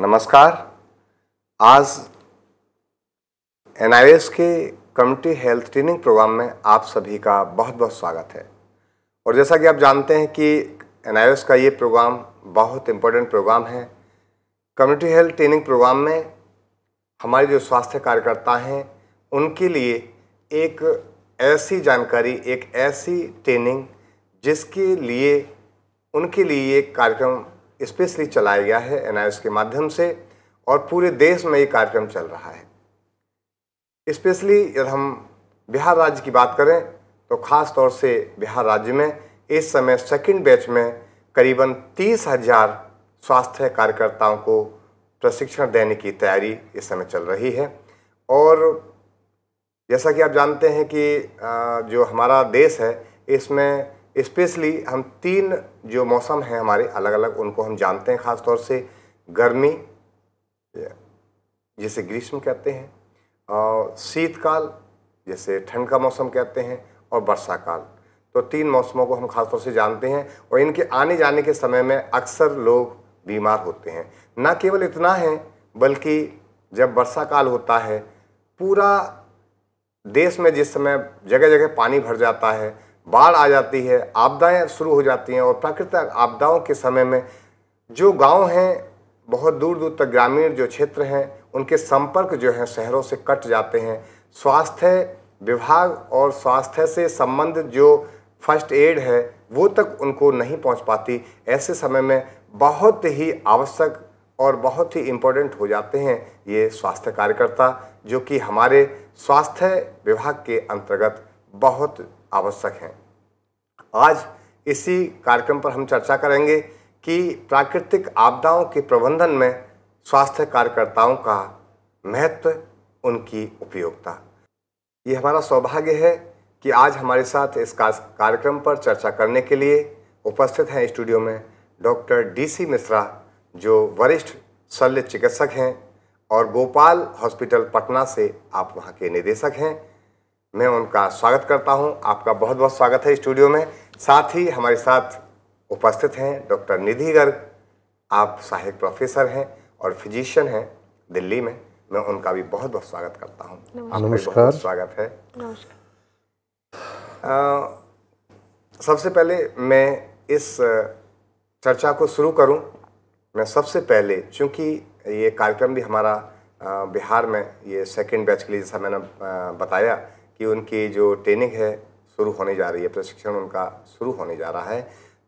नमस्कार आज एन के कम्युनिटी हेल्थ ट्रेनिंग प्रोग्राम में आप सभी का बहुत बहुत स्वागत है और जैसा कि आप जानते हैं कि एन का ये प्रोग्राम बहुत इम्पोर्टेंट प्रोग्राम है कम्युनिटी हेल्थ ट्रेनिंग प्रोग्राम में हमारे जो स्वास्थ्य कार्यकर्ता हैं उनके लिए एक ऐसी जानकारी एक ऐसी ट्रेनिंग जिसके लिए उनके लिए ये कार्यक्रम स्पेशली चलाया गया है एन के माध्यम से और पूरे देश में ये कार्यक्रम चल रहा है स्पेशली यदि हम बिहार राज्य की बात करें तो ख़ास तौर से बिहार राज्य में इस समय सेकंड बैच में करीबन तीस हजार स्वास्थ्य कार्यकर्ताओं को प्रशिक्षण देने की तैयारी इस समय चल रही है और जैसा कि आप जानते हैं कि जो हमारा देश है इसमें स्पेशली हम तीन जो मौसम हैं हमारे अलग अलग उनको हम जानते हैं ख़ास तौर से गर्मी जिसे ग्रीष्म कहते हैं और शीतकाल जैसे ठंड का मौसम कहते हैं और काल तो तीन मौसमों को हम खासतौर से जानते हैं और इनके आने जाने के समय में अक्सर लोग बीमार होते हैं न केवल इतना है बल्कि जब वर्षाकाल होता है पूरा देश में जिस समय जगह जगह पानी भर जाता है बाढ़ आ जाती है आपदाएं शुरू हो जाती हैं और प्राकृतिक आपदाओं के समय में जो गांव हैं बहुत दूर दूर तक ग्रामीण जो क्षेत्र हैं उनके संपर्क जो हैं शहरों से कट जाते हैं स्वास्थ्य विभाग और स्वास्थ्य से संबंधित जो फर्स्ट एड है वो तक उनको नहीं पहुंच पाती ऐसे समय में बहुत ही आवश्यक और बहुत ही इम्पोर्टेंट हो जाते हैं ये स्वास्थ्य कार्यकर्ता जो कि हमारे स्वास्थ्य विभाग के अंतर्गत बहुत आवश्यक हैं आज इसी कार्यक्रम पर हम चर्चा करेंगे कि प्राकृतिक आपदाओं के प्रबंधन में स्वास्थ्य कार्यकर्ताओं का महत्व उनकी उपयोगिता ये हमारा सौभाग्य है कि आज हमारे साथ इस कार्यक्रम पर चर्चा करने के लिए उपस्थित हैं स्टूडियो में डॉक्टर डीसी मिश्रा जो वरिष्ठ शल्य चिकित्सक हैं और गोपाल हॉस्पिटल पटना से आप वहाँ के निदेशक हैं मैं उनका स्वागत करता हूं आपका बहुत बहुत स्वागत है स्टूडियो में साथ ही हमारे साथ उपस्थित हैं डॉक्टर निधि गर्ग आप सहायक प्रोफेसर हैं और फिजिशियन हैं दिल्ली में मैं उनका भी बहुत बहुत स्वागत करता हूँ नमस्कार स्वागत है आ, सबसे पहले मैं इस चर्चा को शुरू करूं मैं सबसे पहले चूंकि ये कार्यक्रम भी हमारा बिहार में ये सेकंड बैच के लिए जैसा मैंने बताया कि उनकी जो ट्रेनिंग है शुरू होने जा रही है प्रशिक्षण उनका शुरू होने जा रहा है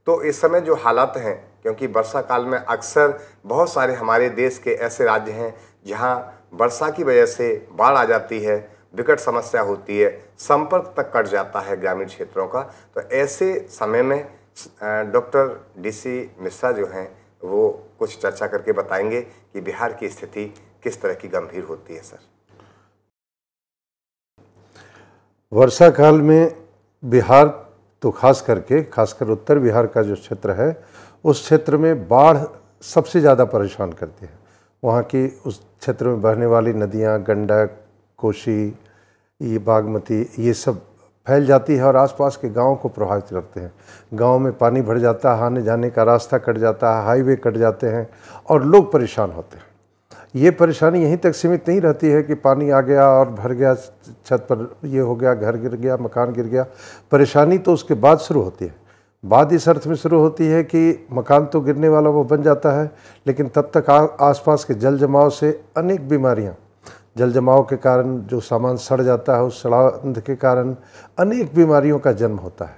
तो इस समय जो हालात हैं क्योंकि वर्षा काल में अक्सर बहुत सारे हमारे देश के ऐसे राज्य हैं जहाँ वर्षा की वजह से बाढ़ आ जाती है विकट समस्या होती है संपर्क तक कट जाता है ग्रामीण क्षेत्रों का तो ऐसे समय में डॉक्टर डीसी मिश्रा जो हैं वो कुछ चर्चा करके बताएंगे कि बिहार की स्थिति किस तरह की गंभीर होती है सर वर्षा काल में बिहार तो खास करके खासकर उत्तर बिहार का जो क्षेत्र है उस क्षेत्र में बाढ़ सबसे ज़्यादा परेशान करती है वहाँ की उस क्षेत्र में बहने वाली नदियाँ गंडक कोशी ये बागमती ये सब फैल जाती है और आसपास के गाँव को प्रभावित करते हैं गाँव में पानी भर जाता है आने जाने का रास्ता कट जाता है हाईवे कट जाते हैं और लोग परेशान होते हैं ये परेशानी यहीं तक सीमित नहीं रहती है कि पानी आ गया और भर गया छत पर ये हो गया घर गिर गया मकान गिर गया परेशानी तो उसके बाद शुरू होती है बाद इस अर्थ में शुरू होती है कि मकान तो गिरने वाला वो बन जाता है लेकिन तब तक आ, आसपास के जल जमाव से अनेक बीमारियाँ जल जमाव के कारण जो सामान सड़ जाता है उस सड़ांध के कारण अनेक बीमारियों का जन्म होता है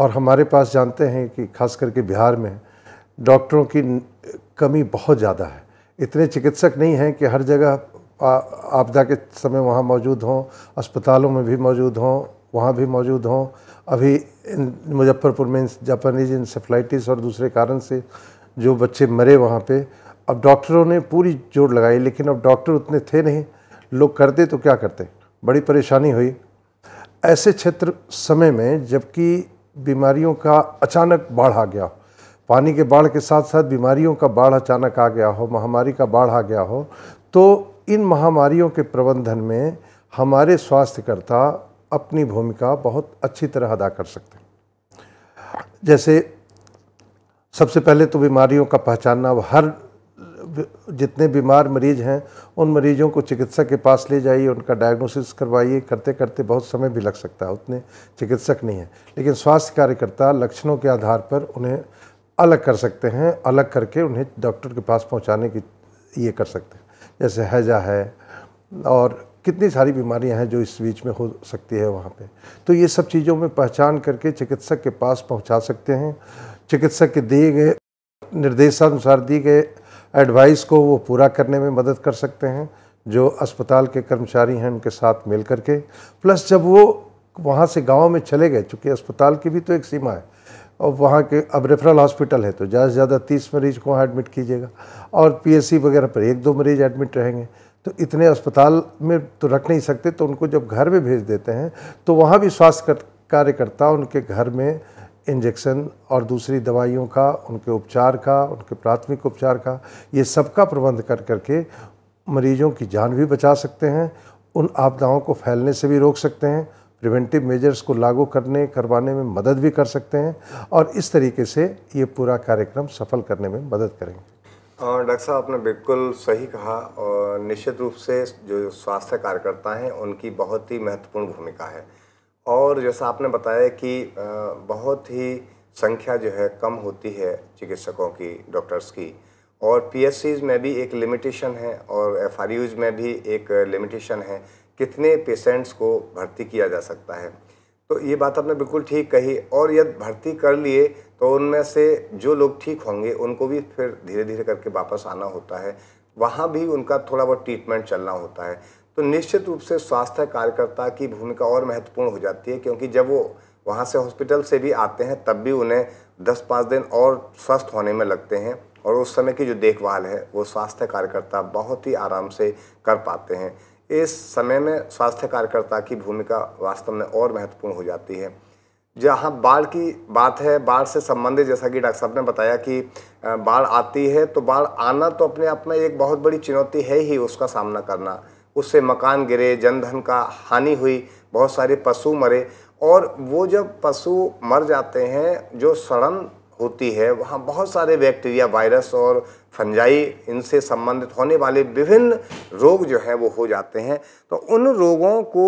और हमारे पास जानते हैं कि खास करके बिहार में डॉक्टरों की कमी बहुत ज़्यादा है इतने चिकित्सक नहीं हैं कि हर जगह आपदा के समय वहाँ मौजूद हों अस्पतालों में भी मौजूद हों वहाँ भी मौजूद हों अभी मुजफ्फरपुर में जापानीज इंसेफ्लाइटिस और दूसरे कारण से जो बच्चे मरे वहाँ पे अब डॉक्टरों ने पूरी जोड़ लगाई लेकिन अब डॉक्टर उतने थे नहीं लोग करते तो क्या करते बड़ी परेशानी हुई ऐसे क्षेत्र समय में जबकि बीमारियों का अचानक बाढ़ आ गया पानी के बाढ़ के साथ साथ बीमारियों का बाढ़ अचानक आ गया हो महामारी का बाढ़ आ गया हो तो इन महामारियों के प्रबंधन में हमारे स्वास्थ्यकर्ता अपनी भूमिका बहुत अच्छी तरह अदा कर सकते हैं जैसे सबसे पहले तो बीमारियों का पहचानना हर जितने बीमार मरीज हैं उन मरीजों को चिकित्सक के पास ले जाइए उनका डायग्नोसिस करवाइए करते करते बहुत समय भी लग सकता है उतने चिकित्सक नहीं हैं लेकिन स्वास्थ्य कार्यकर्ता लक्षणों के आधार पर उन्हें अलग कर सकते हैं अलग करके उन्हें डॉक्टर के पास पहुंचाने की ये कर सकते हैं जैसे हैजा है और कितनी सारी बीमारियां हैं जो इस बीच में हो सकती है वहाँ पे तो ये सब चीज़ों में पहचान करके चिकित्सक के पास पहुँचा सकते हैं चिकित्सक के दिए गए निर्देशानुसार दिए गए एडवाइस को वो पूरा करने में मदद कर सकते हैं जो अस्पताल के कर्मचारी हैं उनके साथ मिल करके प्लस जब वो वहाँ से गांव में चले गए चूँकि अस्पताल की भी तो एक सीमा है और वहाँ के अब रेफरल हॉस्पिटल है तो ज़्यादा से ज़्यादा तीस मरीज को वहाँ एडमिट कीजिएगा और पीएससी वगैरह पर एक दो मरीज एडमिट रहेंगे तो इतने अस्पताल में तो रख नहीं सकते तो उनको जब घर में भेज देते हैं तो वहाँ भी स्वास्थ्य कार्यकर्ता उनके घर में इंजेक्शन और दूसरी दवाइयों का उनके उपचार का उनके प्राथमिक उपचार का ये सबका प्रबंध कर करके मरीजों की जान भी बचा सकते हैं उन आपदाओं को फैलने से भी रोक सकते हैं प्रिवेंटिव मेजर्स को लागू करने करवाने में मदद भी कर सकते हैं और इस तरीके से ये पूरा कार्यक्रम सफल करने में मदद करेंगे डॉक्टर साहब आपने बिल्कुल सही कहा और निश्चित रूप से जो स्वास्थ्य कार्यकर्ता हैं उनकी बहुत ही महत्वपूर्ण भूमिका है और जैसा आपने बताया कि बहुत ही संख्या जो है कम होती है चिकित्सकों की डॉक्टर्स की और पी में भी एक लिमिटेशन है और एफ में भी एक लिमिटेशन है कितने पेशेंट्स को भर्ती किया जा सकता है तो ये बात आपने बिल्कुल ठीक कही और यदि भर्ती कर लिए तो उनमें से जो लोग ठीक होंगे उनको भी फिर धीरे धीरे करके वापस आना होता है वहाँ भी उनका थोड़ा बहुत ट्रीटमेंट चलना होता है तो निश्चित रूप से स्वास्थ्य कार्यकर्ता की भूमिका और महत्वपूर्ण हो जाती है क्योंकि जब वो वहाँ से हॉस्पिटल से भी आते हैं तब भी उन्हें दस पाँच दिन और स्वस्थ होने में लगते हैं और उस समय की जो देखभाल है वो स्वास्थ्य कार्यकर्ता बहुत ही आराम से कर पाते हैं इस समय में स्वास्थ्य कार्यकर्ता की भूमिका वास्तव में और महत्वपूर्ण हो जाती है जहाँ बाढ़ की बात है बाढ़ से संबंधित जैसा कि डॉक्टर साहब ने बताया कि बाढ़ आती है तो बाढ़ आना तो अपने आप में एक बहुत बड़ी चुनौती है ही उसका सामना करना उससे मकान गिरे जनधन का हानि हुई बहुत सारे पशु मरे और वो जब पशु मर जाते हैं जो सड़न होती है वहाँ बहुत सारे बैक्टीरिया वायरस और फंजाई इनसे संबंधित होने वाले विभिन्न रोग जो हैं वो हो जाते हैं तो उन रोगों को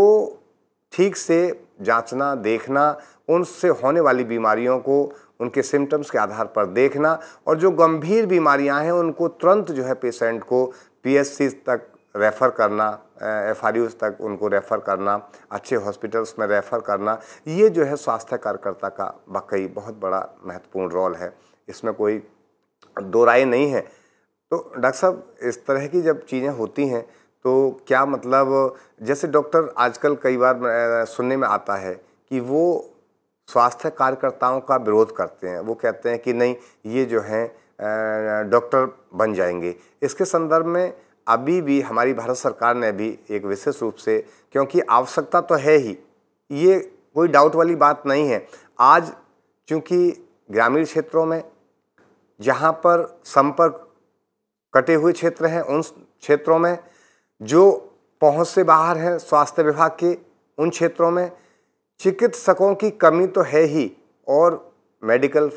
ठीक से जांचना देखना उनसे होने वाली बीमारियों को उनके सिम्टम्स के आधार पर देखना और जो गंभीर बीमारियां हैं उनको तुरंत जो है पेशेंट को पीएससी तक रेफ़र करना एफ तक उनको रेफ़र करना अच्छे हॉस्पिटल्स में रेफ़र करना ये जो है स्वास्थ्य कार्यकर्ता का वाकई बहुत बड़ा महत्वपूर्ण रोल है इसमें कोई दो राय नहीं है तो डॉक्टर साहब इस तरह की जब चीज़ें होती हैं तो क्या मतलब जैसे डॉक्टर आजकल कई बार सुनने में आता है कि वो स्वास्थ्य कार्यकर्ताओं का विरोध करते हैं वो कहते हैं कि नहीं ये जो हैं डॉक्टर बन जाएंगे इसके संदर्भ में अभी भी हमारी भारत सरकार ने भी एक विशेष रूप से क्योंकि आवश्यकता तो है ही ये कोई डाउट वाली बात नहीं है आज चूँकि ग्रामीण क्षेत्रों में जहाँ पर संपर्क कटे हुए क्षेत्र हैं उन क्षेत्रों में जो पहुँच से बाहर हैं स्वास्थ्य विभाग के उन क्षेत्रों में चिकित्सकों की कमी तो है ही और मेडिकल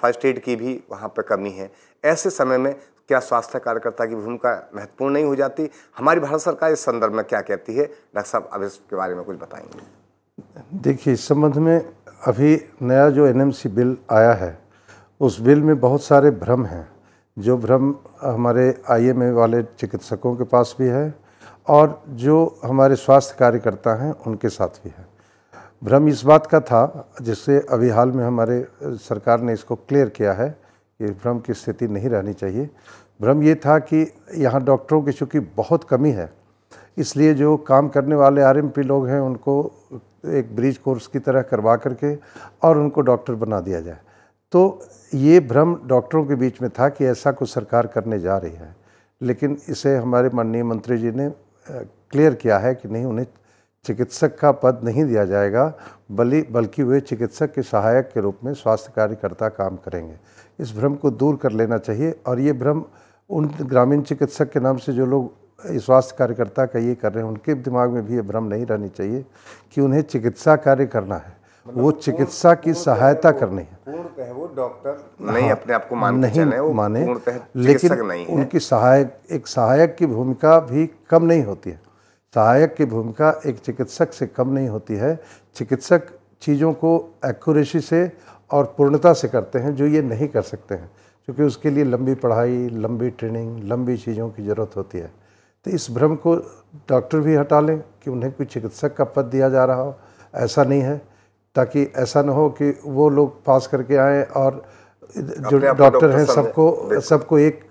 फर्स्ट एड की भी वहाँ पर कमी है ऐसे समय में क्या स्वास्थ्य कार्यकर्ता की भूमिका महत्वपूर्ण नहीं हो जाती हमारी भारत सरकार इस संदर्भ में क्या कहती है डॉक्टर साहब अब इसके बारे में कुछ बताएंगे देखिए इस संबंध में अभी नया जो एन बिल आया है उस बिल में बहुत सारे भ्रम हैं जो भ्रम हमारे आई वाले चिकित्सकों के पास भी है और जो हमारे स्वास्थ्य कार्यकर्ता हैं उनके साथ भी है भ्रम इस बात का था जिससे अभी हाल में हमारे सरकार ने इसको क्लियर किया है ये भ्रम की स्थिति नहीं रहनी चाहिए भ्रम ये था कि यहाँ डॉक्टरों की चूँकि बहुत कमी है इसलिए जो काम करने वाले आरएमपी लोग हैं उनको एक ब्रिज कोर्स की तरह करवा करके और उनको डॉक्टर बना दिया जाए तो ये भ्रम डॉक्टरों के बीच में था कि ऐसा कुछ सरकार करने जा रही है लेकिन इसे हमारे माननीय मंत्री जी ने क्लियर किया है कि नहीं उन्हें चिकित्सक का पद नहीं दिया जाएगा बल्कि बल्कि वे चिकित्सक के सहायक के रूप में स्वास्थ्य कार्यकर्ता काम करेंगे इस भ्रम को दूर कर लेना चाहिए और ये भ्रम उन ग्रामीण चिकित्सक के नाम से जो लोग स्वास्थ्य कार्यकर्ता का ये कर रहे हैं उनके दिमाग में भी ये भ्रम नहीं रहनी चाहिए कि उन्हें चिकित्सा कार्य करना है मतलब वो चिकित्सा की सहायता करनी है वो डॉक्टर हाँ, नहीं अपने आप को मान नहीं माने लेकिन उनकी सहायक एक सहायक की भूमिका भी कम नहीं होती है सहायक की भूमिका एक चिकित्सक से कम नहीं होती है चिकित्सक चीज़ों को एक्यूरेसी से और पूर्णता से करते हैं जो ये नहीं कर सकते हैं क्योंकि उसके लिए लंबी पढ़ाई लंबी ट्रेनिंग लंबी चीज़ों की ज़रूरत होती है तो इस भ्रम को डॉक्टर भी हटा लें कि उन्हें कोई चिकित्सक का पद दिया जा रहा हो ऐसा नहीं है ताकि ऐसा ना हो कि वो लोग पास करके आए और जो डॉक्टर हैं सबको सबको एक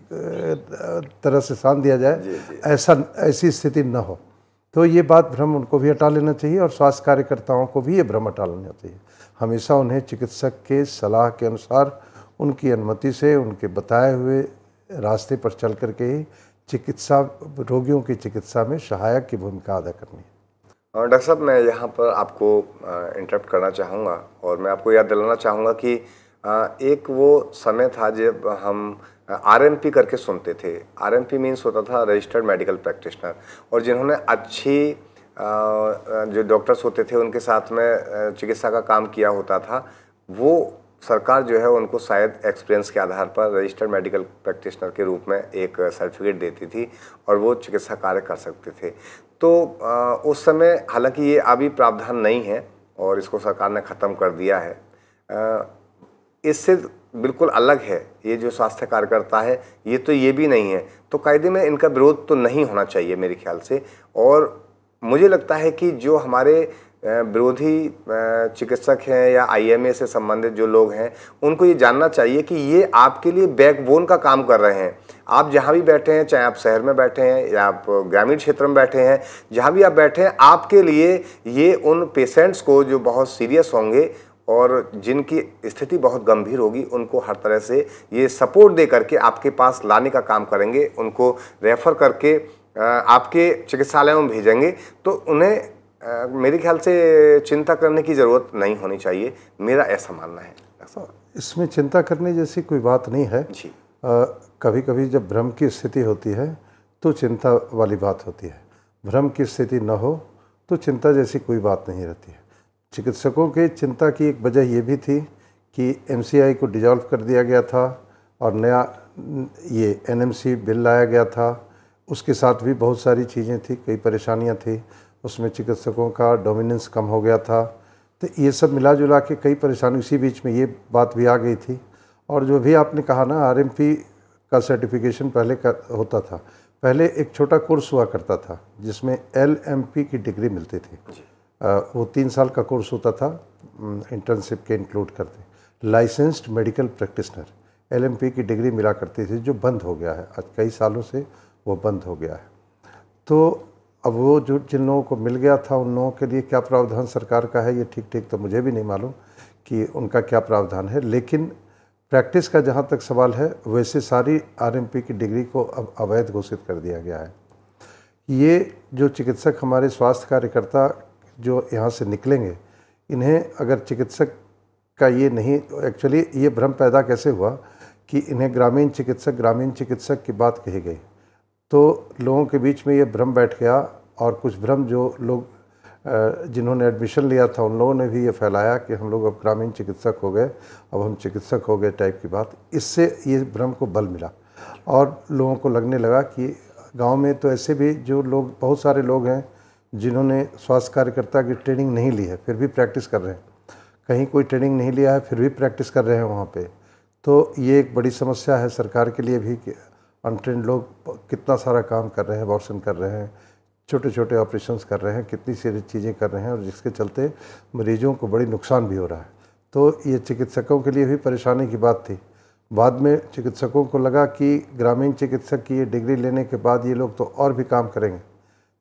तरह से सान दिया जाए ऐसा ऐसी स्थिति न हो तो ये बात भ्रम उनको भी हटा लेना चाहिए और स्वास्थ्य कार्यकर्ताओं को भी ये भ्रम हटा लेना चाहिए हमेशा उन्हें चिकित्सक के सलाह के अनुसार उनकी अनुमति से उनके बताए हुए रास्ते पर चल करके ही चिकित्सा रोगियों की चिकित्सा में सहायक की भूमिका अदा करनी है डॉक्टर साहब मैं यहाँ पर आपको इंटरप्ट करना चाहूँगा और मैं आपको याद दिलाना चाहूँगा कि एक वो समय था जब हम आरएमपी करके सुनते थे आरएमपी मींस होता था रजिस्टर्ड मेडिकल प्रैक्टिशनर और जिन्होंने अच्छी जो डॉक्टर्स होते थे उनके साथ में चिकित्सा का काम किया होता था वो सरकार जो है उनको शायद एक्सपीरियंस के आधार पर रजिस्टर्ड मेडिकल प्रैक्टिशनर के रूप में एक सर्टिफिकेट देती थी और वो चिकित्सा कार्य कर सकते थे तो उस समय हालांकि ये अभी प्रावधान नहीं है और इसको सरकार ने ख़त्म कर दिया है इससे बिल्कुल अलग है ये जो स्वास्थ्य कार्यकर्ता है ये तो ये भी नहीं है तो कायदे में इनका विरोध तो नहीं होना चाहिए मेरे ख्याल से और मुझे लगता है कि जो हमारे विरोधी चिकित्सक हैं या आईएमए से संबंधित जो लोग हैं उनको ये जानना चाहिए कि ये आपके लिए बैकबोन का काम कर रहे हैं आप जहाँ भी बैठे हैं चाहे आप शहर में बैठे हैं या आप ग्रामीण क्षेत्र में बैठे हैं जहाँ भी आप बैठे हैं आपके लिए ये उन पेशेंट्स को जो बहुत सीरियस होंगे और जिनकी स्थिति बहुत गंभीर होगी उनको हर तरह से ये सपोर्ट दे करके आपके पास लाने का काम करेंगे उनको रेफ़र करके आपके चिकित्सालयों में भेजेंगे तो उन्हें मेरे ख्याल से चिंता करने की ज़रूरत नहीं होनी चाहिए मेरा ऐसा मानना है इसमें चिंता करने जैसी कोई बात नहीं है जी आ, कभी कभी जब भ्रम की स्थिति होती है तो चिंता वाली बात होती है भ्रम की स्थिति न हो तो चिंता जैसी कोई बात नहीं रहती है चिकित्सकों के चिंता की एक वजह यह भी थी कि एमसीआई को डिजॉल्व कर दिया गया था और नया ये एनएमसी बिल लाया गया था उसके साथ भी बहुत सारी चीज़ें थी कई परेशानियां थी उसमें चिकित्सकों का डोमिनेंस कम हो गया था तो ये सब मिला जुला के कई परेशानी उसी बीच में ये बात भी आ गई थी और जो भी आपने कहा ना आर का सर्टिफिकेशन पहले का होता था पहले एक छोटा कोर्स हुआ करता था जिसमें एल की डिग्री मिलती थी वो तीन साल का कोर्स होता था इंटर्नशिप के इंक्लूड करते लाइसेंस्ड मेडिकल प्रैक्टिशनर एलएमपी की डिग्री मिला करती थी जो बंद हो गया है आज कई सालों से वो बंद हो गया है तो अब वो जो जिन लोगों को मिल गया था उन लोगों के लिए क्या प्रावधान सरकार का है ये ठीक ठीक तो मुझे भी नहीं मालूम कि उनका क्या प्रावधान है लेकिन प्रैक्टिस का जहाँ तक सवाल है वैसे सारी आर की डिग्री को अब अवैध घोषित कर दिया गया है ये जो चिकित्सक हमारे स्वास्थ्य कार्यकर्ता जो यहाँ से निकलेंगे इन्हें अगर चिकित्सक का ये नहीं एक्चुअली ये भ्रम पैदा कैसे हुआ कि इन्हें ग्रामीण चिकित्सक ग्रामीण चिकित्सक की बात कही गई तो लोगों के बीच में ये भ्रम बैठ गया और कुछ भ्रम जो लोग जिन्होंने एडमिशन लिया था उन लोगों ने भी ये फैलाया कि हम लोग अब ग्रामीण चिकित्सक हो गए अब हम चिकित्सक हो गए टाइप की बात इससे ये भ्रम को बल मिला और लोगों को लगने लगा कि गांव में तो ऐसे भी जो लोग बहुत सारे लोग हैं जिन्होंने स्वास्थ्य कार्यकर्ता की ट्रेनिंग नहीं ली है फिर भी प्रैक्टिस कर रहे हैं कहीं कोई ट्रेनिंग नहीं लिया है फिर भी प्रैक्टिस कर रहे हैं वहाँ पे तो ये एक बड़ी समस्या है सरकार के लिए भी कि अनट्रेन लोग कितना सारा काम कर रहे हैं अबॉर्शन कर रहे हैं छोटे छोटे ऑपरेशन कर रहे हैं कितनी सारी चीज़ें कर रहे हैं और जिसके चलते मरीजों को बड़ी नुकसान भी हो रहा है तो ये चिकित्सकों के लिए भी परेशानी की बात थी बाद में चिकित्सकों को लगा कि ग्रामीण चिकित्सक की ये डिग्री लेने के बाद ये लोग तो और भी काम करेंगे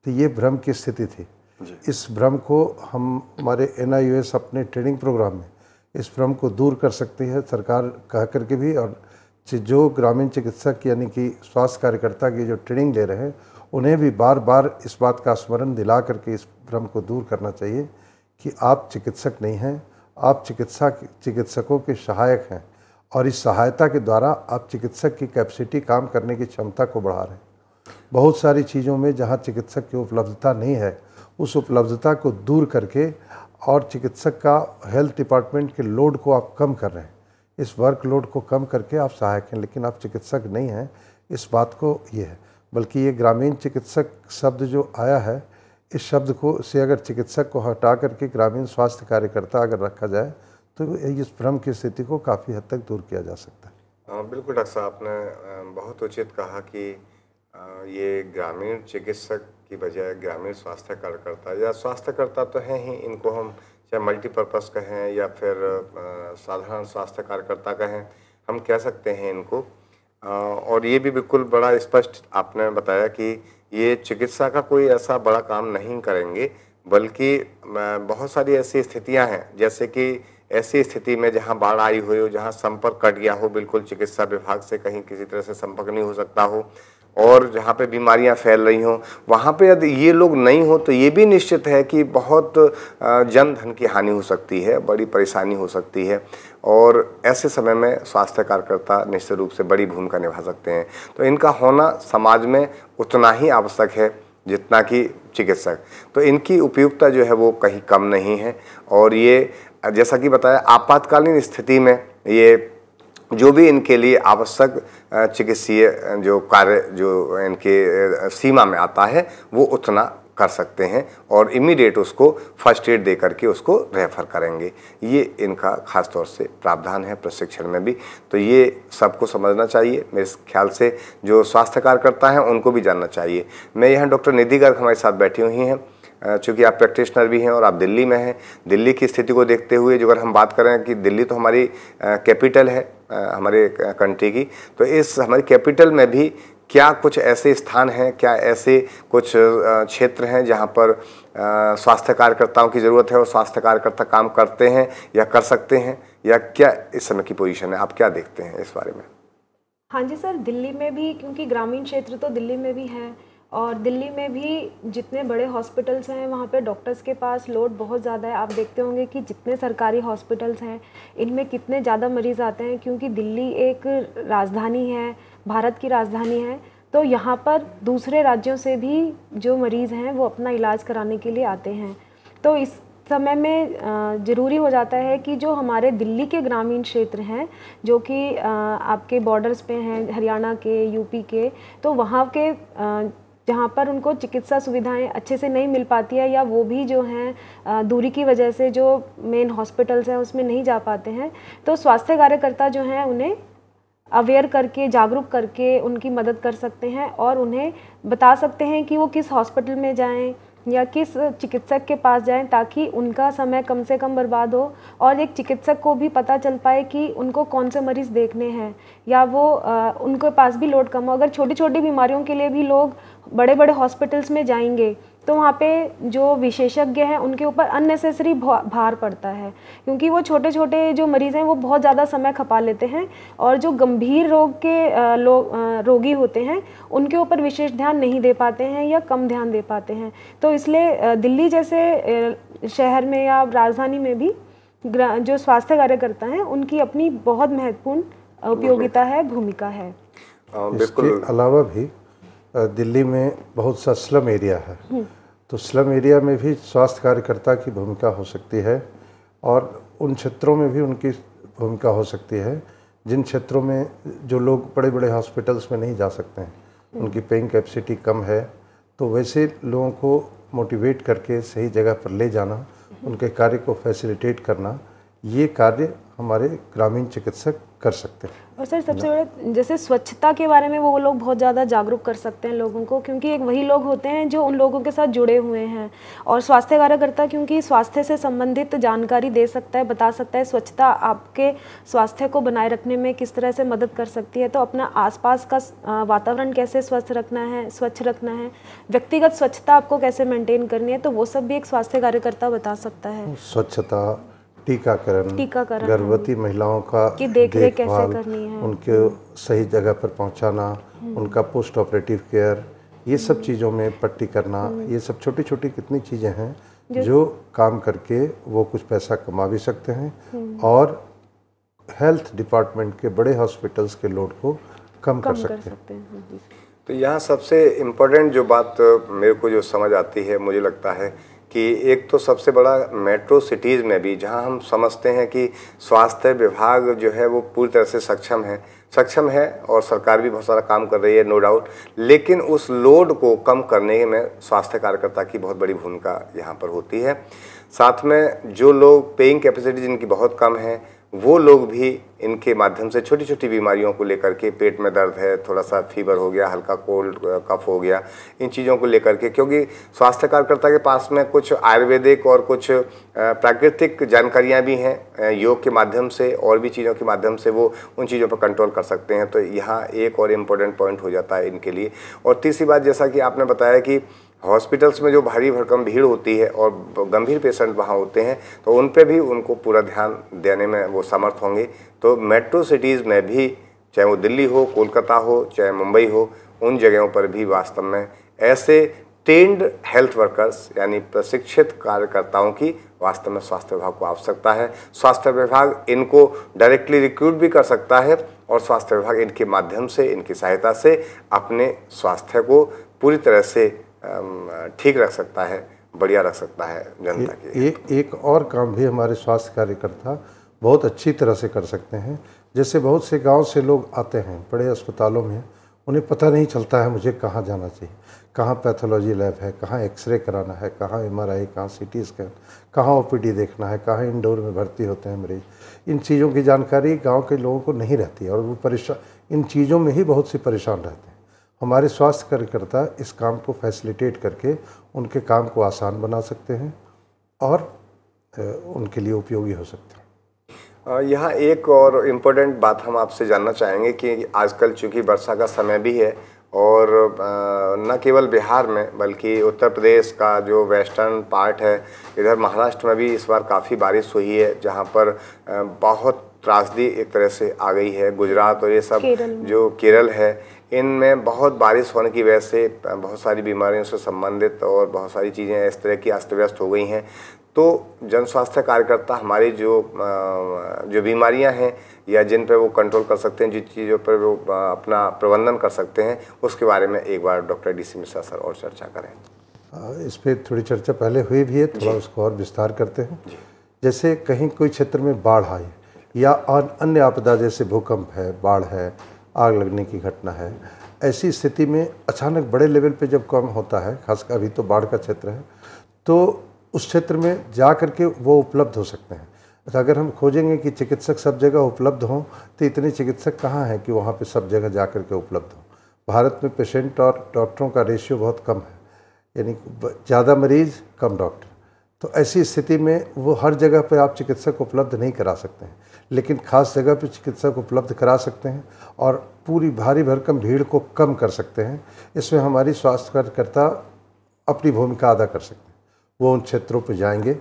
तो ये भ्रम की स्थिति थी इस भ्रम को हम हमारे एन अपने ट्रेनिंग प्रोग्राम में इस भ्रम को दूर कर सकती है सरकार कह कर के भी और जो ग्रामीण चिकित्सक यानी कि स्वास्थ्य कार्यकर्ता की जो ट्रेनिंग ले रहे हैं उन्हें भी बार बार इस बात का स्मरण दिला करके इस भ्रम को दूर करना चाहिए कि आप चिकित्सक नहीं हैं आप चिकित्सा चिकित्सकों के सहायक हैं और इस सहायता के द्वारा आप चिकित्सक की कैपेसिटी काम करने की क्षमता को बढ़ा रहे हैं बहुत सारी चीज़ों में जहाँ चिकित्सक की उपलब्धता नहीं है उस उपलब्धता को दूर करके और चिकित्सक का हेल्थ डिपार्टमेंट के लोड को आप कम कर रहे हैं इस वर्कलोड को कम करके आप सहायक हैं लेकिन आप चिकित्सक नहीं हैं इस बात को ये है बल्कि ये ग्रामीण चिकित्सक शब्द जो आया है इस शब्द को से अगर चिकित्सक को हटा करके ग्रामीण स्वास्थ्य कार्यकर्ता अगर रखा जाए तो इस भ्रम की स्थिति को काफ़ी हद तक दूर किया जा सकता है हाँ, बिल्कुल डॉक्टर साहब आपने बहुत उचित कहा कि ये ग्रामीण चिकित्सक की बजाय ग्रामीण स्वास्थ्य कार्यकर्ता या स्वास्थ्यकर्ता तो हैं ही इनको हम चाहे मल्टीपर्पज़ कहें या फिर साधारण स्वास्थ्य कार्यकर्ता कहें हम कह सकते हैं इनको और ये भी बिल्कुल बड़ा स्पष्ट आपने बताया कि ये चिकित्सा का कोई ऐसा बड़ा काम नहीं करेंगे बल्कि बहुत सारी ऐसी स्थितियां हैं जैसे कि ऐसी स्थिति में जहां बाढ़ आई हुई हो जहां संपर्क कट गया हो बिल्कुल चिकित्सा विभाग से कहीं किसी तरह से संपर्क नहीं हो सकता हो और जहाँ पे बीमारियाँ फैल रही हों वहाँ पे यदि ये लोग नहीं हों तो ये भी निश्चित है कि बहुत जन धन की हानि हो सकती है बड़ी परेशानी हो सकती है और ऐसे समय में स्वास्थ्य कार्यकर्ता निश्चित रूप से बड़ी भूमिका निभा सकते हैं तो इनका होना समाज में उतना ही आवश्यक है जितना कि चिकित्सक तो इनकी उपयुक्तता जो है वो कहीं कम नहीं है और ये जैसा कि बताया आपातकालीन स्थिति में ये जो भी इनके लिए आवश्यक चिकित्सीय जो कार्य जो इनके सीमा में आता है वो उतना कर सकते हैं और इमीडिएट उसको फर्स्ट एड दे करके उसको रेफर करेंगे ये इनका खास तौर से प्रावधान है प्रशिक्षण में भी तो ये सबको समझना चाहिए मेरे ख्याल से जो स्वास्थ्य कार्यकर्ता हैं उनको भी जानना चाहिए मैं यहाँ डॉक्टर निधि गर्ग हमारे साथ बैठी हुई हैं चूँकि आप प्रैक्टिशनर भी हैं और आप दिल्ली में हैं दिल्ली की स्थिति को देखते हुए जो अगर हम बात करें कि दिल्ली तो हमारी कैपिटल है हमारे कंट्री की तो इस हमारी कैपिटल में भी क्या कुछ ऐसे स्थान हैं क्या ऐसे कुछ क्षेत्र हैं जहाँ पर स्वास्थ्य कार्यकर्ताओं की ज़रूरत है और स्वास्थ्य कार्यकर्ता काम करते हैं या कर सकते हैं या क्या इस समय की पोजीशन है आप क्या देखते हैं इस बारे में हाँ जी सर दिल्ली में भी क्योंकि ग्रामीण क्षेत्र तो दिल्ली में भी हैं और दिल्ली में भी जितने बड़े हॉस्पिटल्स हैं वहाँ पे डॉक्टर्स के पास लोड बहुत ज़्यादा है आप देखते होंगे कि जितने सरकारी हॉस्पिटल्स हैं इनमें कितने ज़्यादा मरीज़ आते हैं क्योंकि दिल्ली एक राजधानी है भारत की राजधानी है तो यहाँ पर दूसरे राज्यों से भी जो मरीज़ हैं वो अपना इलाज कराने के लिए आते हैं तो इस समय में ज़रूरी हो जाता है कि जो हमारे दिल्ली के ग्रामीण क्षेत्र हैं जो कि आपके बॉर्डर्स पे हैं हरियाणा के यूपी के तो वहाँ के जहाँ पर उनको चिकित्सा सुविधाएं अच्छे से नहीं मिल पाती है या वो भी जो हैं दूरी की वजह से जो मेन हॉस्पिटल्स हैं उसमें नहीं जा पाते हैं तो स्वास्थ्य कार्यकर्ता जो हैं उन्हें अवेयर करके जागरूक करके उनकी मदद कर सकते हैं और उन्हें बता सकते हैं कि वो किस हॉस्पिटल में जाएं या किस चिकित्सक के पास जाएं ताकि उनका समय कम से कम बर्बाद हो और एक चिकित्सक को भी पता चल पाए कि उनको कौन से मरीज़ देखने हैं या वो आ, उनके पास भी लोड कम हो अगर छोटी छोटी बीमारियों के लिए भी लोग बड़े बड़े हॉस्पिटल्स में जाएंगे तो वहाँ पे जो विशेषज्ञ हैं उनके ऊपर अननेसेसरी भार पड़ता है क्योंकि वो छोटे छोटे जो मरीज़ हैं वो बहुत ज़्यादा समय खपा लेते हैं और जो गंभीर रोग के लोग रोगी होते हैं उनके ऊपर विशेष ध्यान नहीं दे पाते हैं या कम ध्यान दे पाते हैं तो इसलिए दिल्ली जैसे शहर में या राजधानी में भी जो स्वास्थ्य कार्यकर्ता हैं उनकी अपनी बहुत महत्वपूर्ण उपयोगिता है भूमिका है हाँ, बिल्कुल अलावा भी दिल्ली में बहुत सा स्लम एरिया है तो स्लम एरिया में भी स्वास्थ्य कार्यकर्ता की भूमिका हो सकती है और उन क्षेत्रों में भी उनकी भूमिका हो सकती है जिन क्षेत्रों में जो लोग बड़े बड़े हॉस्पिटल्स में नहीं जा सकते हैं उनकी पेइंग कैपेसिटी कम है तो वैसे लोगों को मोटिवेट करके सही जगह पर ले जाना उनके कार्य को फैसिलिटेट करना ये कार्य हमारे ग्रामीण चिकित्सक कर सकते हैं और सर सबसे बड़ा जैसे स्वच्छता के बारे में वो लोग बहुत ज़्यादा जागरूक कर सकते हैं लोगों को क्योंकि एक वही लोग होते हैं जो उन लोगों के साथ जुड़े हुए हैं और स्वास्थ्य कार्यकर्ता क्योंकि स्वास्थ्य से संबंधित जानकारी दे सकता है बता सकता है स्वच्छता आपके स्वास्थ्य को बनाए रखने में किस तरह से मदद कर सकती है तो अपना आसपास का वातावरण कैसे स्वस्थ रखना है स्वच्छ रखना है व्यक्तिगत स्वच्छता आपको कैसे मेंटेन करनी है तो वो सब भी एक स्वास्थ्य कार्यकर्ता बता सकता है स्वच्छता टीकाकरण टीकाकरण गर्भवती महिलाओं का कि देख रेख कैसे करनी है उनके सही जगह पर पहुंचाना हम्म। उनका पोस्ट ऑपरेटिव केयर ये सब हम्म। चीज़ों में पट्टी करना हम्म। ये सब छोटी छोटी कितनी चीज़ें हैं जो, जो काम करके वो कुछ पैसा कमा भी सकते हैं और हेल्थ डिपार्टमेंट के बड़े हॉस्पिटल्स के लोड को कम, कम कर, सकते कर सकते हैं हाँ तो यहाँ सबसे इम्पोर्टेंट जो बात मेरे को जो समझ आती है मुझे लगता है कि एक तो सबसे बड़ा मेट्रो सिटीज़ में भी जहां हम समझते हैं कि स्वास्थ्य विभाग जो है वो पूरी तरह से सक्षम है सक्षम है और सरकार भी बहुत सारा काम कर रही है नो डाउट लेकिन उस लोड को कम करने में स्वास्थ्य कार्यकर्ता की बहुत बड़ी भूमिका यहाँ पर होती है साथ में जो लोग पेइंग कैपेसिटी जिनकी बहुत कम है वो लोग भी इनके माध्यम से छोटी छोटी बीमारियों को लेकर के पेट में दर्द है थोड़ा सा फीवर हो गया हल्का कोल्ड कफ हो गया इन चीज़ों को लेकर के क्योंकि स्वास्थ्य कार्यकर्ता के पास में कुछ आयुर्वेदिक और कुछ प्राकृतिक जानकारियाँ भी हैं योग के माध्यम से और भी चीज़ों के माध्यम से वो उन चीज़ों पर कंट्रोल कर सकते हैं तो यहाँ एक और इम्पोर्टेंट पॉइंट हो जाता है इनके लिए और तीसरी बात जैसा कि आपने बताया कि हॉस्पिटल्स में जो भारी भरकम भीड़ होती है और गंभीर पेशेंट वहाँ होते हैं तो उन पर भी उनको पूरा ध्यान देने में वो समर्थ होंगे तो मेट्रो सिटीज़ में भी चाहे वो दिल्ली हो कोलकाता हो चाहे मुंबई हो उन जगहों पर भी वास्तव में ऐसे ट्रेंड हेल्थ वर्कर्स यानी प्रशिक्षित कार्यकर्ताओं की वास्तव में स्वास्थ्य विभाग को आवश्यकता है स्वास्थ्य विभाग इनको डायरेक्टली रिक्रूट भी कर सकता है और स्वास्थ्य विभाग इनके माध्यम से इनकी सहायता से अपने स्वास्थ्य को पूरी तरह से ठीक रख सकता है बढ़िया रख सकता है जनता के एक एक और काम भी हमारे स्वास्थ्य कार्यकर्ता बहुत अच्छी तरह से कर सकते हैं जैसे बहुत से गांव से लोग आते हैं बड़े अस्पतालों में उन्हें पता नहीं चलता है मुझे कहाँ जाना चाहिए कहाँ पैथोलॉजी लैब है कहाँ एक्सरे कराना है कहाँ एम आर आई कहाँ सी टी स्कैन कहाँ ओ पी डी देखना है कहाँ इंडोर में भर्ती होते हैं मरीज इन चीज़ों की जानकारी गांव के लोगों को नहीं रहती और वो परेशान इन चीज़ों में ही बहुत सी परेशान रहते हैं हमारे स्वास्थ्य कार्यकर्ता इस काम को फैसिलिटेट करके उनके काम को आसान बना सकते हैं और उनके लिए उपयोगी हो सकते हैं यहाँ एक और इम्पोर्टेंट बात हम आपसे जानना चाहेंगे कि आजकल चूंकि वर्षा का समय भी है और न केवल बिहार में बल्कि उत्तर प्रदेश का जो वेस्टर्न पार्ट है इधर महाराष्ट्र में भी इस बार काफ़ी बारिश हुई है जहाँ पर बहुत त्रासदी एक तरह से आ गई है गुजरात और ये सब केरल जो केरल है इनमें बहुत बारिश होने की वजह से बहुत सारी बीमारियों से संबंधित और बहुत सारी चीज़ें इस तरह की अस्त व्यस्त हो गई हैं तो जन स्वास्थ्य कार्यकर्ता हमारे जो जो बीमारियां हैं या जिन पर वो कंट्रोल कर सकते हैं जिन चीज़ों पर वो अपना प्रबंधन कर सकते हैं उसके बारे में एक बार doctor D C Mishra sir और चर्चा करें इस पर थोड़ी चर्चा पहले हुई भी है थोड़ा उसको और विस्तार करते हैं जैसे कहीं कोई क्षेत्र में बाढ़ आई या अन्य आपदा जैसे भूकंप है बाढ़ है आग लगने की घटना है ऐसी स्थिति में अचानक बड़े लेवल पे जब कम होता है खासकर अभी तो बाढ़ का क्षेत्र है तो उस क्षेत्र में जा कर के वो उपलब्ध हो सकते हैं तो अगर हम खोजेंगे कि चिकित्सक सब जगह उपलब्ध हों तो इतने चिकित्सक कहाँ हैं कि वहाँ पर सब जगह जा कर के उपलब्ध हों भारत में पेशेंट और डॉक्टरों का रेशियो बहुत कम है यानी ज़्यादा मरीज़ कम डॉक्टर तो ऐसी स्थिति में वो हर जगह पर आप चिकित्सक उपलब्ध नहीं करा सकते हैं लेकिन ख़ास जगह पर चिकित्सक उपलब्ध करा सकते हैं और पूरी भारी भरकम भीड़ को कम कर सकते हैं इसमें हमारी स्वास्थ्य कार्यकर्ता अपनी भूमिका अदा कर सकते हैं वो उन क्षेत्रों पर जाएंगे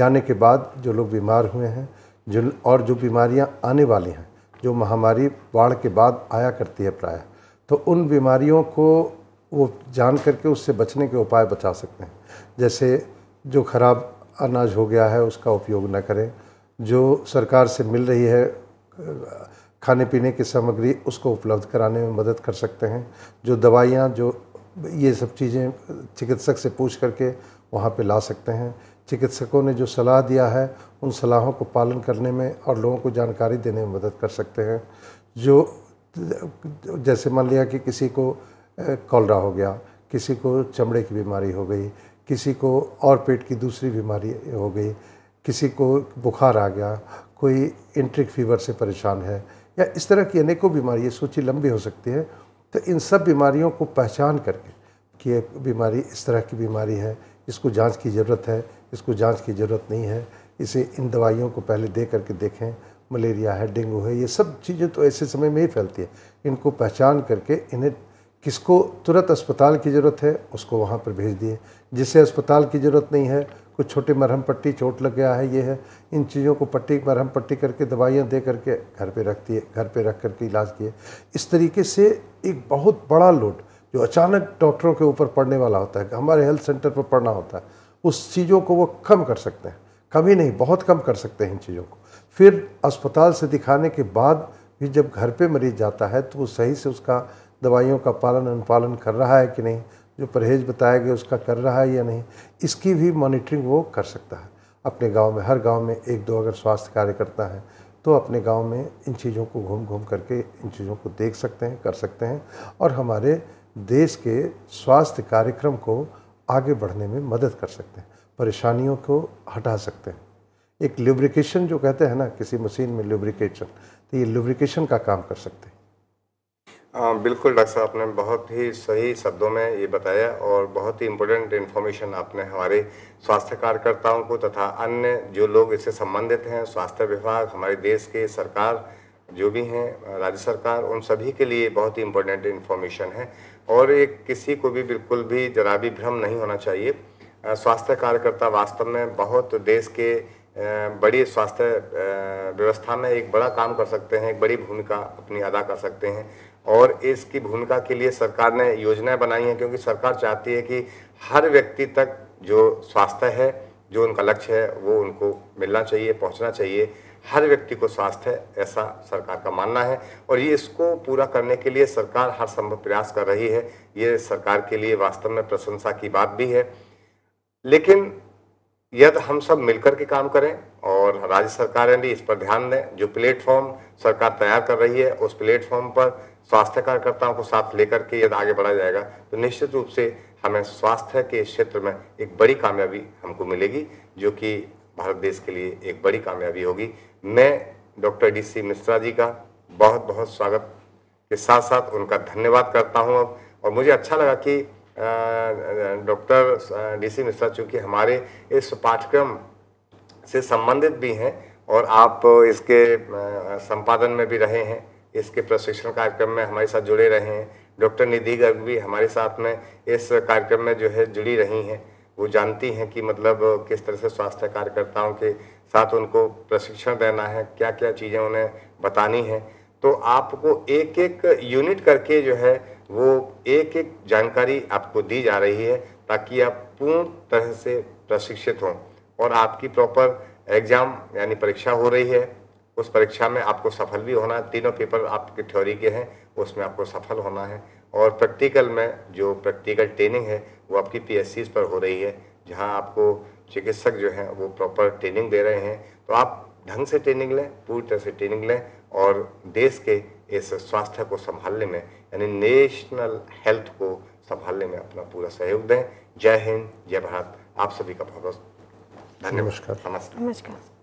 जाने के बाद जो लोग बीमार हुए हैं जो और जो बीमारियां आने वाली हैं जो महामारी बाढ़ के बाद आया करती है प्राय तो उन बीमारियों को वो जान करके उससे बचने के उपाय बचा सकते हैं जैसे जो खराब अनाज हो गया है उसका उपयोग न करें जो सरकार से मिल रही है खाने पीने की सामग्री उसको उपलब्ध कराने में मदद कर सकते हैं जो दवाइयाँ जो ये सब चीज़ें चिकित्सक से पूछ करके वहाँ पे ला सकते हैं चिकित्सकों ने जो सलाह दिया है उन सलाहों को पालन करने में और लोगों को जानकारी देने में मदद कर सकते हैं जो जैसे मान लिया कि किसी को कॉलरा हो गया किसी को चमड़े की बीमारी हो गई किसी को और पेट की दूसरी बीमारी हो गई किसी को बुखार आ गया कोई इंट्रिक फीवर से परेशान है या इस तरह की अनेकों बीमारी सूची लंबी हो सकती है तो इन सब बीमारियों को पहचान करके कि एक बीमारी इस तरह की बीमारी है इसको जांच की ज़रूरत है इसको जांच की ज़रूरत नहीं है इसे इन दवाइयों को पहले दे करके देखें मलेरिया है डेंगू है ये सब चीज़ें तो ऐसे समय में ही फैलती है इनको पहचान करके इन्हें किसको तुरंत अस्पताल की ज़रूरत है उसको वहाँ पर भेज दिए जिसे अस्पताल की ज़रूरत नहीं है कुछ छोटे मरहम पट्टी चोट लग गया है ये है इन चीज़ों को पट्टी मरहम पट्टी करके दवाइयाँ दे करके घर पे रख दिए घर पे रख करके इलाज किए इस तरीके से एक बहुत बड़ा लोड जो अचानक डॉक्टरों के ऊपर पड़ने वाला होता है हमारे हेल्थ सेंटर पर पड़ना होता है उस चीज़ों को वो कम कर सकते हैं कभी नहीं बहुत कम कर सकते हैं इन चीज़ों को फिर अस्पताल से दिखाने के बाद भी जब घर पे मरीज जाता है तो वो सही से उसका दवाइयों का पालन अनुपालन कर रहा है कि नहीं जो परहेज बताया गया उसका कर रहा है या नहीं इसकी भी मॉनिटरिंग वो कर सकता है अपने गांव में हर गांव में एक दो अगर स्वास्थ्य कार्यकर्ता है तो अपने गांव में इन चीज़ों को घूम घूम करके इन चीज़ों को देख सकते हैं कर सकते हैं और हमारे देश के स्वास्थ्य कार्यक्रम को आगे बढ़ने में मदद कर सकते हैं परेशानियों को हटा सकते हैं एक लिब्रिकेशन जो कहते हैं ना किसी मशीन में लिब्रिकेशन तो ये लिब्रिकेशन का काम कर सकते हैं आ, हाँ, बिल्कुल डॉक्टर साहब आपने बहुत ही सही शब्दों में ये बताया और बहुत ही इम्पोर्टेंट इन्फॉर्मेशन आपने हमारे स्वास्थ्य कार्यकर्ताओं को तथा अन्य जो लोग इससे संबंधित हैं स्वास्थ्य विभाग हमारे देश के सरकार जो भी हैं राज्य सरकार उन सभी के लिए बहुत ही इम्पोर्टेंट इन्फॉर्मेशन है और एक किसी को भी बिल्कुल भी जरा भी भ्रम नहीं होना चाहिए स्वास्थ्य कार्यकर्ता वास्तव में बहुत देश के बड़ी स्वास्थ्य व्यवस्था में एक बड़ा काम कर सकते हैं एक बड़ी भूमिका अपनी अदा कर सकते हैं और इसकी भूमिका के लिए सरकार ने योजनाएं बनाई हैं क्योंकि सरकार चाहती है कि हर व्यक्ति तक जो स्वास्थ्य है जो उनका लक्ष्य है वो उनको मिलना चाहिए पहुंचना चाहिए हर व्यक्ति को स्वास्थ्य है ऐसा सरकार का मानना है और ये इसको पूरा करने के लिए सरकार हर संभव प्रयास कर रही है ये सरकार के लिए वास्तव में प्रशंसा की बात भी है लेकिन यदि तो हम सब मिलकर के काम करें और राज्य सरकारें भी इस पर ध्यान दें जो प्लेटफॉर्म सरकार तैयार कर रही है उस प्लेटफॉर्म पर स्वास्थ्य कार्यकर्ताओं को साथ लेकर के यदि आगे बढ़ा जाएगा तो निश्चित रूप से हमें स्वास्थ्य के क्षेत्र में एक बड़ी कामयाबी हमको मिलेगी जो कि भारत देश के लिए एक बड़ी कामयाबी होगी मैं doctor D C Mishra ji का बहुत बहुत स्वागत के साथ साथ उनका धन्यवाद करता हूं अब और मुझे अच्छा लगा कि डॉक्टर डी सी मिश्रा चूँकि हमारे इस पाठ्यक्रम से संबंधित भी हैं और आप इसके संपादन में भी रहे हैं इसके प्रशिक्षण कार्यक्रम में हमारे साथ जुड़े रहे हैं डॉक्टर निधि गर्ग भी हमारे साथ में इस कार्यक्रम में जो है जुड़ी रही हैं वो जानती हैं कि मतलब किस तरह से स्वास्थ्य कार्यकर्ताओं के साथ उनको प्रशिक्षण देना है क्या क्या चीज़ें उन्हें बतानी है तो आपको एक एक यूनिट करके जो है वो एक एक जानकारी आपको दी जा रही है ताकि आप पूर्ण तरह से प्रशिक्षित हों और आपकी प्रॉपर एग्ज़ाम यानी परीक्षा हो रही है उस परीक्षा में आपको सफल भी होना है तीनों पेपर आपके थ्योरी के हैं उसमें आपको सफल होना है और प्रैक्टिकल में जो प्रैक्टिकल ट्रेनिंग है वो आपकी पी पर हो रही है जहाँ आपको चिकित्सक जो हैं वो प्रॉपर ट्रेनिंग दे रहे हैं तो आप ढंग से ट्रेनिंग लें पूरी तरह से ट्रेनिंग लें और देश के इस स्वास्थ्य को संभालने में यानी नेशनल हेल्थ को संभालने में अपना पूरा सहयोग दें जय हिंद जय भारत आप सभी का बहुत बहुत धन्यवाद नमस्कार नमस्कार